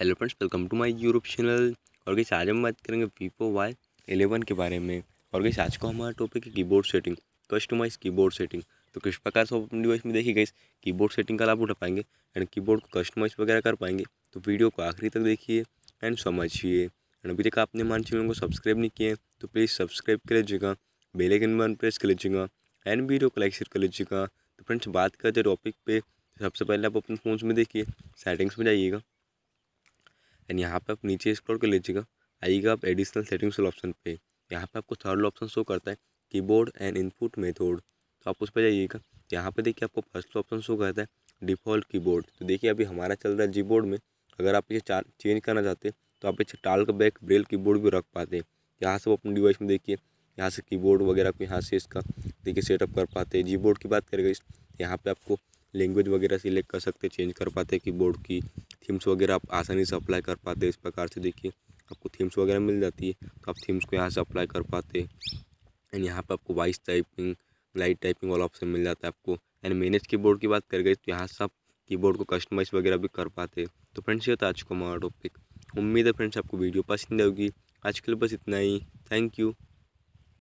hello friends welcome to my YouTube channel और कैसे आज हम बात करेंगे वीवो वाई एलेवन के बारे में और कैसे आज को हमारा टॉपिक है keyboard setting customize keyboard setting तो किस प्रकार से अपने डिवाइस में देखिए की कीबोर्ड सेटिंग का लाभ उठा पाएंगे एंड कीबोर्ड को कस्टमाइज वगैरह कर पाएंगे तो वीडियो को आखिरी तक देखिए एंड समझिए एंड अभी तक आपने हमारे चैनल को सब्सक्राइब नहीं किए तो प्लीज़ सब्सक्राइब कर लीजिएगा बेलेकन बन प्रेस कर लीजिएगा एंड वीडियो को लाइक शेयर कर लीजिएगा तो फ्रेंड्स बात करते टॉपिक पे सबसे पहले आप अपने फ़ोन में देखिए सेटिंग्स में जाइएगा एंड यहाँ पे आप नीचे स्क्रॉल कर लीजिएगा आइएगा आप एडिशनल सेटिंग्स वाले ऑप्शन पे यहाँ पे आपको थर्ड ऑप्शन शो करता है कीबोर्ड एंड इनपुट मेथोड तो आप उस पर जाइएगा यहाँ पे देखिए आपको फर्स्ट ऑप्शन शो करता है डिफ़ॉल्ट कीबोर्ड तो देखिए अभी हमारा चल रहा है जी में अगर आप इसे चार चेंज करना चाहते हैं तो आप इसे टाल का बैक ब्रेल की भी रख पाते हैं यहाँ से वो अपने डिवाइस में देखिए यहाँ से कीबोर्ड वगैरह को यहाँ से इसका देखिए सेटअप कर पाते हैं जीबोर्ड की बात करेगा इस यहाँ पे आपको लैंग्वेज वगैरह सिलेक्ट कर सकते चेंज कर पाते हैं कीबोर्ड की थीम्स वगैरह आप आसानी से अप्लाई कर पाते हैं इस प्रकार से देखिए आपको थीम्स वगैरह मिल जाती है तो आप थीम्स को यहाँ से अप्लाई कर पाते हैं एंड यहाँ पर आपको वॉइस टाइपिंग लाइट टाइपिंग वाला ऑप्शन मिल जाता है आपको एंड मैनेज कीबोर्ड की बात कर गई तो यहाँ से आप कीबोर्ड को कस्टमाइज वगैरह भी कर पाते तो फ्रेंड्स ये होता आज का हमारा टॉपिक उम्मीद है फ्रेंड्स आपको वीडियो पसंद आएगी आज के लिए बस इतना ही थैंक यू